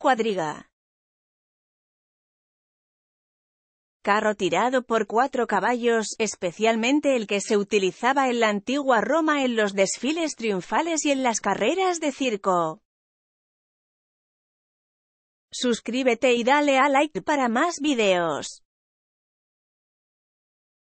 Cuadriga. Carro tirado por cuatro caballos, especialmente el que se utilizaba en la antigua Roma en los desfiles triunfales y en las carreras de circo. Suscríbete y dale a like para más videos.